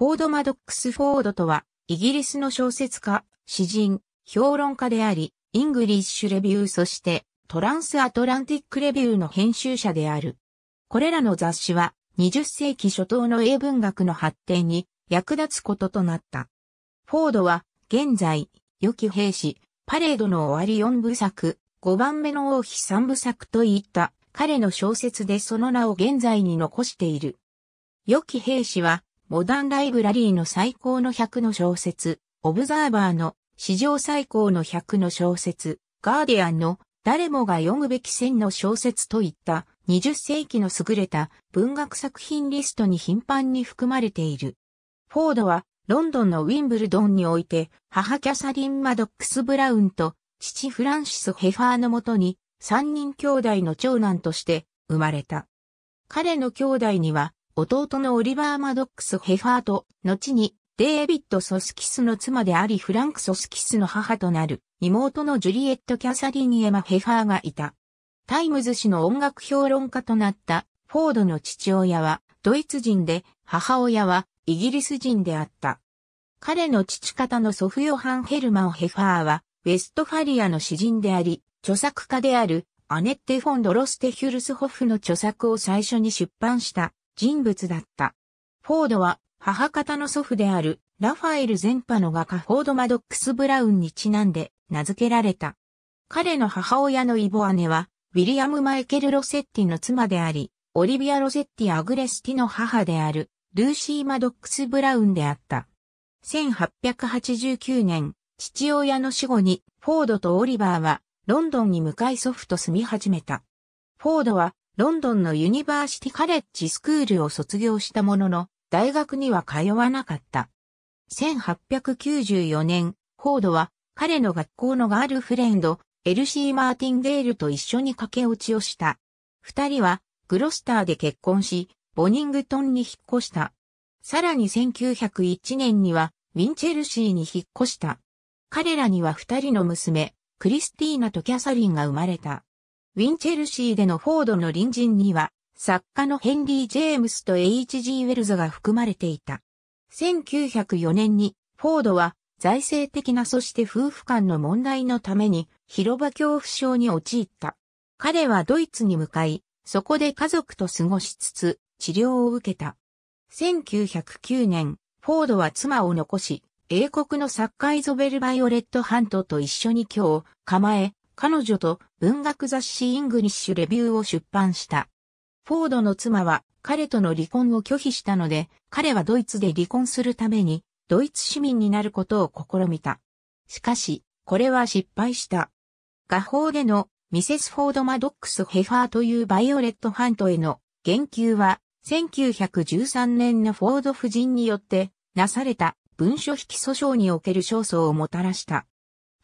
フォード・マドックス・フォードとは、イギリスの小説家、詩人、評論家であり、イングリッシュ・レビューそして、トランス・アトランティック・レビューの編集者である。これらの雑誌は、20世紀初頭の英文学の発展に役立つこととなった。フォードは、現在、良き兵士、パレードの終わり4部作、5番目の王妃3部作といった彼の小説でその名を現在に残している。良き兵士はモダンライブラリーの最高の100の小説、オブザーバーの史上最高の100の小説、ガーディアンの誰もが読むべき1000の小説といった20世紀の優れた文学作品リストに頻繁に含まれている。フォードはロンドンのウィンブルドンにおいて母キャサリン・マドックス・ブラウンと父フランシス・ヘファーのもとに3人兄弟の長男として生まれた。彼の兄弟には弟のオリバー・マドックス・ヘファーと、後にデービッド・ソスキスの妻でありフランク・ソスキスの母となる妹のジュリエット・キャサリン・エマ・ヘファーがいた。タイムズ氏の音楽評論家となったフォードの父親はドイツ人で母親はイギリス人であった。彼の父方の祖父ヨハン・ヘルマン・ヘファーはウェストファリアの詩人であり著作家であるアネッテ・フォンド・ロステ・ヒュルスホフの著作を最初に出版した人物だった。フォードは母方の祖父であるラファエル全波の画家フォード・マドックス・ブラウンにちなんで名付けられた。彼の母親のイボ姉は、ウィリアム・マイケル・ロセッティの妻であり、オリビア・ロセッティ・アグレスティの母である、ルーシー・マドックス・ブラウンであった。1889年、父親の死後に、フォードとオリバーは、ロンドンに向かい祖父と住み始めた。フォードは、ロンドンのユニバーシティカレッジスクールを卒業したものの、大学には通わなかった。1894年、フォードは彼の学校のガールフレンド、エルシー・マーティンゲールと一緒に駆け落ちをした。二人はグロスターで結婚し、ボニングトンに引っ越した。さらに1901年にはウィンチェルシーに引っ越した。彼らには二人の娘、クリスティーナとキャサリンが生まれた。ウィンチェルシーでのフォードの隣人には、作家のヘンリー・ジェームスと H.G. ウェルズが含まれていた。1904年に、フォードは財政的なそして夫婦間の問題のために広場恐怖症に陥った。彼はドイツに向かい、そこで家族と過ごしつつ治療を受けた。1909年、フォードは妻を残し、英国の作家イゾベル・バイオレット・ハントと一緒に今日、構え、彼女と文学雑誌イングリッシュレビューを出版した。フォードの妻は彼との離婚を拒否したので、彼はドイツで離婚するために、ドイツ市民になることを試みた。しかし、これは失敗した。画法でのミセス・フォード・マドックス・ヘファーというバイオレット・ハントへの言及は、1913年のフォード夫人によってなされた文書引き訴訟における勝訴をもたらした。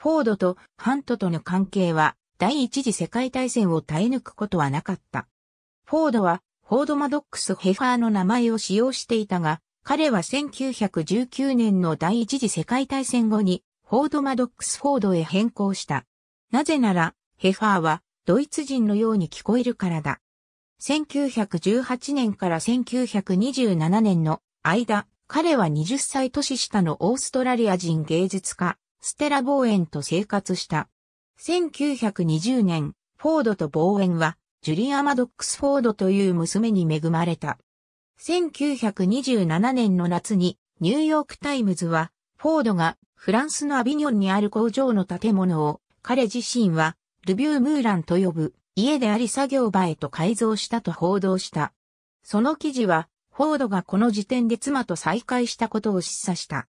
フォードとハントとの関係は第一次世界大戦を耐え抜くことはなかった。フォードはフォード・マドックス・ヘファーの名前を使用していたが、彼は1919年の第一次世界大戦後にフォード・マドックス・フォードへ変更した。なぜなら、ヘファーはドイツ人のように聞こえるからだ。1918年から1927年の間、彼は20歳年下のオーストラリア人芸術家、ステラ・ボーエンと生活した。1920年、フォードとボーエンは、ジュリア・マドックス・フォードという娘に恵まれた。1927年の夏に、ニューヨーク・タイムズは、フォードがフランスのアビニョンにある工場の建物を、彼自身は、ルビュー・ムーランと呼ぶ、家であり作業場へと改造したと報道した。その記事は、フォードがこの時点で妻と再会したことを示唆した。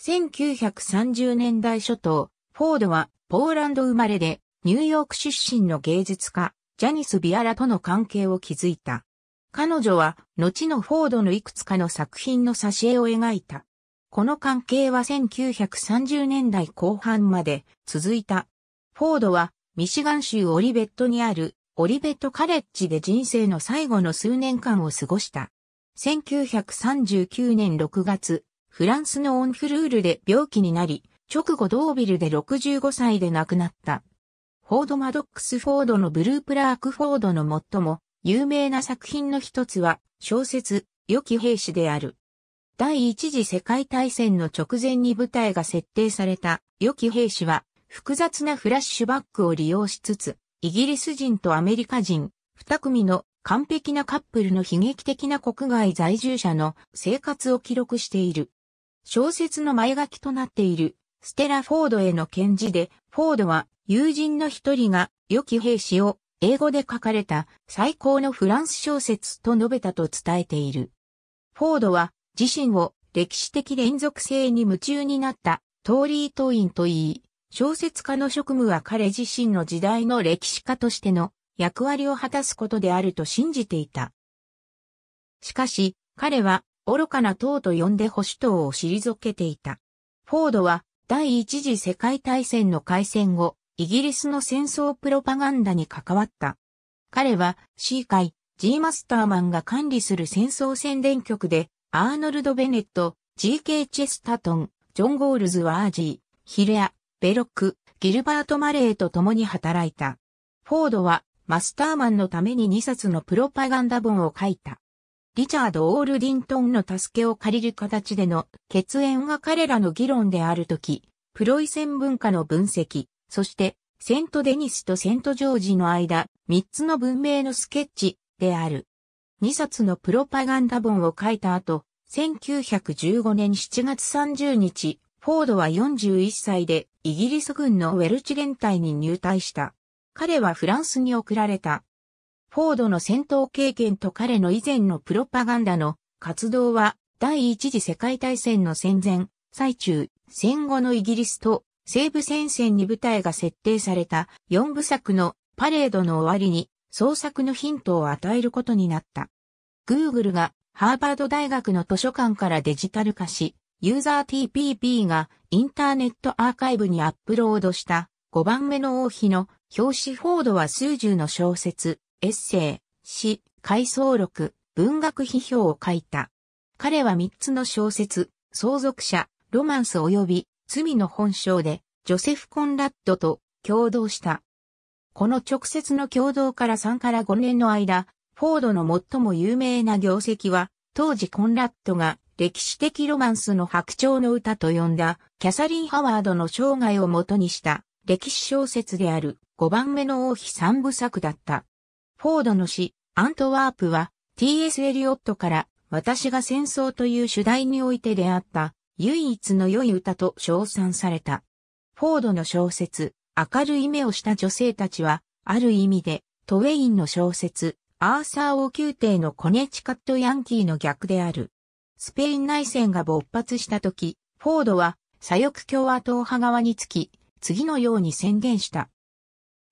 1930年代初頭、フォードはポーランド生まれでニューヨーク出身の芸術家、ジャニス・ビアラとの関係を築いた。彼女は、後のフォードのいくつかの作品の挿絵を描いた。この関係は1930年代後半まで続いた。フォードは、ミシガン州オリベットにあるオリベットカレッジで人生の最後の数年間を過ごした。1939年6月、フランスのオンフルールで病気になり、直後ドービルで65歳で亡くなった。フォード・マドックス・フォードのブループラーク・フォードの最も有名な作品の一つは小説、良き兵士である。第一次世界大戦の直前に舞台が設定された良き兵士は複雑なフラッシュバックを利用しつつ、イギリス人とアメリカ人、二組の完璧なカップルの悲劇的な国外在住者の生活を記録している。小説の前書きとなっている、ステラ・フォードへの献辞で、フォードは友人の一人が良き兵士を英語で書かれた最高のフランス小説と述べたと伝えている。フォードは自身を歴史的連続性に夢中になったトーリー党員といい、小説家の職務は彼自身の時代の歴史家としての役割を果たすことであると信じていた。しかし、彼は愚かな党と呼んで保守党を退けていた。フォードは第一次世界大戦の開戦後、イギリスの戦争プロパガンダに関わった。彼は C 会 G マスターマンが管理する戦争宣伝局で、アーノルド・ベネット、G.K. チェスタトン、ジョン・ゴールズ・ワージー、ヒレア、ベロック、ギルバート・マレーと共に働いた。フォードはマスターマンのために2冊のプロパガンダ本を書いた。リチャード・オールディントンの助けを借りる形での血縁が彼らの議論であるとき、プロイセン文化の分析、そしてセント・デニスとセント・ジョージの間、3つの文明のスケッチである。2冊のプロパガンダ本を書いた後、1915年7月30日、フォードは41歳でイギリス軍のウェルチ連隊に入隊した。彼はフランスに送られたフォードの戦闘経験と彼の以前のプロパガンダの活動は第一次世界大戦の戦前、最中、戦後のイギリスと西部戦線に舞台が設定された4部作のパレードの終わりに創作のヒントを与えることになった。Google がハーバード大学の図書館からデジタル化し、ユーザー TPP がインターネットアーカイブにアップロードした5番目の王妃の表紙フォードは数十の小説、エッセイ、詩、回想録、文学批評を書いた。彼は3つの小説、相続者、ロマンス及び罪の本性で、ジョセフ・コンラッドと共同した。この直接の共同から3から5年の間、フォードの最も有名な業績は、当時コンラッドが歴史的ロマンスの白鳥の歌と呼んだ、キャサリン・ハワードの生涯をもとにした歴史小説である5番目の王妃三部作だった。フォードの詩、アントワープは、T.S. エリオットから、私が戦争という主題において出会った、唯一の良い歌と称賛された。フォードの小説、明るい目をした女性たちは、ある意味で、トウェインの小説、アーサー王宮廷のコネチカットヤンキーの逆である。スペイン内戦が勃発した時、フォードは左翼共和党派側につき、次のように宣言した。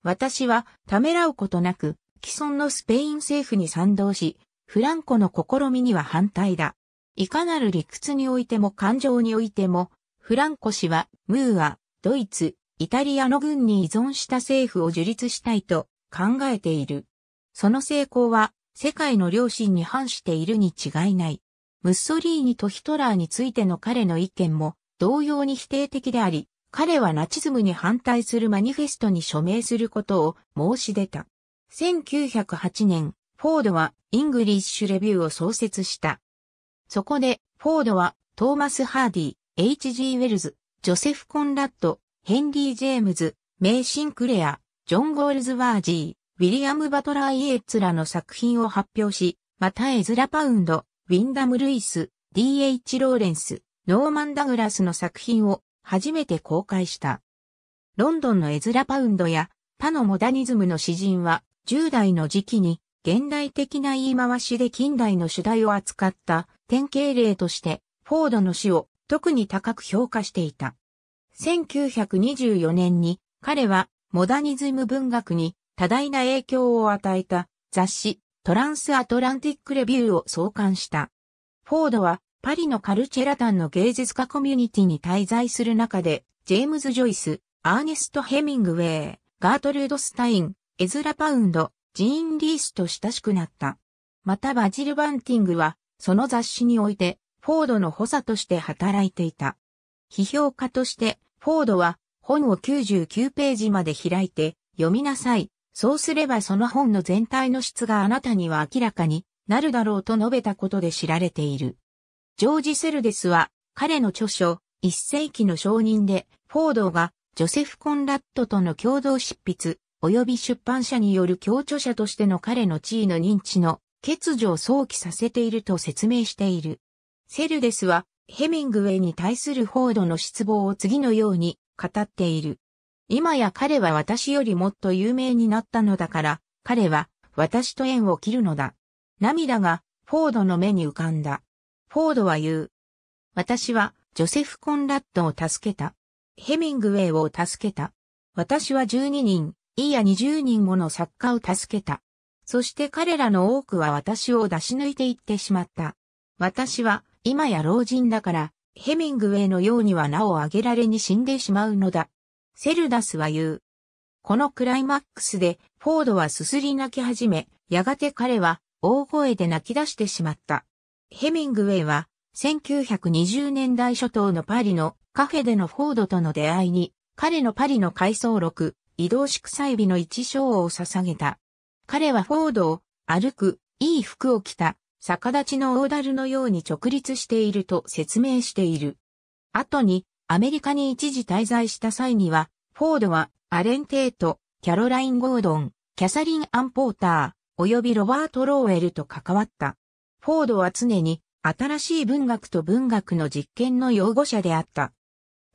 私はためらうことなく、既存のスペイン政府に賛同し、フランコの試みには反対だ。いかなる理屈においても感情においても、フランコ氏は、ムーア、ドイツ、イタリアの軍に依存した政府を樹立したいと考えている。その成功は、世界の良心に反しているに違いない。ムッソリーニとヒトラーについての彼の意見も同様に否定的であり、彼はナチズムに反対するマニフェストに署名することを申し出た。1908年、フォードはイングリッシュレビューを創設した。そこで、フォードはトーマス・ハーディ、H.G. ウェルズ、ジョセフ・コンラッド、ヘンリー・ジェームズ、メイ・シンクレア、ジョン・ゴールズ・ワージー、ウィリアム・バトラー・イエッツらの作品を発表し、またエズラ・パウンド、ウィンダム・ルイス、D.H. ローレンス、ノーマン・ダグラスの作品を初めて公開した。ロンドンのエズラ・パウンドや他のモダニズムの詩人は10代の時期に現代的な言い回しで近代の主題を扱った典型例としてフォードの死を特に高く評価していた。1924年に彼はモダニズム文学に多大な影響を与えた雑誌トランスアトランティックレビューを創刊した。フォードはパリのカルチェラタンの芸術家コミュニティに滞在する中でジェームズ・ジョイス、アーネスト・ヘミングウェイ、ガートルード・スタイン、エズラ・パウンド、ジーン・リースと親しくなった。またバジル・バンティングは、その雑誌において、フォードの補佐として働いていた。批評家として、フォードは、本を99ページまで開いて、読みなさい。そうすればその本の全体の質があなたには明らかになるだろうと述べたことで知られている。ジョージ・セルデスは彼の著書一世紀の証人でフォードがジョセフ・コンラットとの共同執筆及び出版社による協著者としての彼の地位の認知の欠如を想起させていると説明している。セルデスはヘミングウェイに対するフォードの失望を次のように語っている。今や彼は私よりもっと有名になったのだから、彼は私と縁を切るのだ。涙がフォードの目に浮かんだ。フォードは言う。私はジョセフ・コンラッドを助けた。ヘミングウェイを助けた。私は12人、いや20人もの作家を助けた。そして彼らの多くは私を出し抜いていってしまった。私は、今や老人だから、ヘミングウェイのようには名を挙げられに死んでしまうのだ。セルダスは言う。このクライマックスで、フォードはすすり泣き始め、やがて彼は、大声で泣き出してしまった。ヘミングウェイは、1920年代初頭のパリのカフェでのフォードとの出会いに、彼のパリの回想録、移動祝祭日の一章を捧げた。彼はフォードを歩く、いい服を着た、逆立ちのオーダルのように直立していると説明している。後に、アメリカに一時滞在した際には、フォードは、アレン・テート、キャロライン・ゴードン、キャサリン・アン・ポーター、及びロバート・ローエルと関わった。フォードは常に、新しい文学と文学の実験の擁護者であった。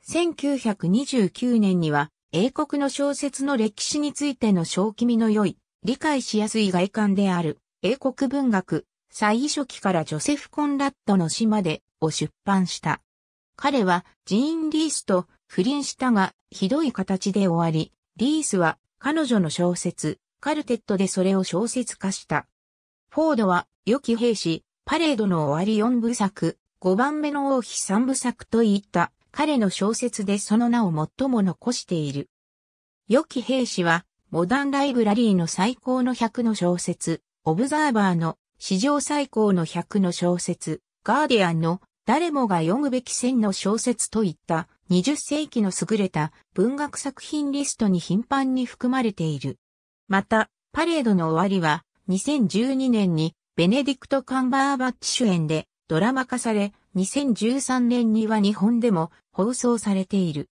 1929年には、英国の小説の歴史についての小気味の良い、理解しやすい外観である、英国文学、最初期からジョセフ・コンラッドの死までを出版した。彼はジーン・リースと不倫したが、ひどい形で終わり、リースは彼女の小説、カルテットでそれを小説化した。フォードは、良き兵士、パレードの終わり4部作、5番目の王妃3部作といった彼の小説でその名を最も残している。良き兵士は、モダンライブラリーの最高の100の小説、オブザーバーの史上最高の100の小説、ガーディアンの誰もが読むべき1000の小説といった20世紀の優れた文学作品リストに頻繁に含まれている。また、パレードの終わりは2012年にベネディクト・カンバーバッチ主演でドラマ化され、2013年には日本でも放送されている。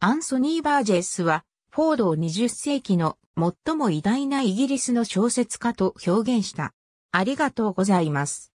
アンソニー・バージェスは、フォードを20世紀の最も偉大なイギリスの小説家と表現した。ありがとうございます。